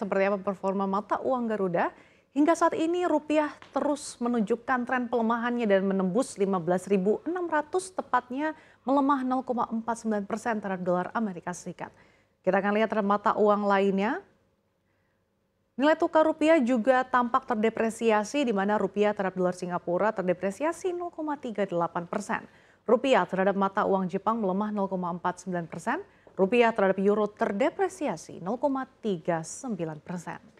seperti apa performa mata uang Garuda, hingga saat ini rupiah terus menunjukkan tren pelemahannya dan menembus 15.600 tepatnya melemah 0,49 persen terhadap dolar Amerika Serikat. Kita akan lihat terhadap mata uang lainnya. Nilai tukar rupiah juga tampak terdepresiasi di mana rupiah terhadap dolar Singapura terdepresiasi 0,38 persen. Rupiah terhadap mata uang Jepang melemah 0,49 persen. Rupiah terhadap euro terdepresiasi 0,39 persen.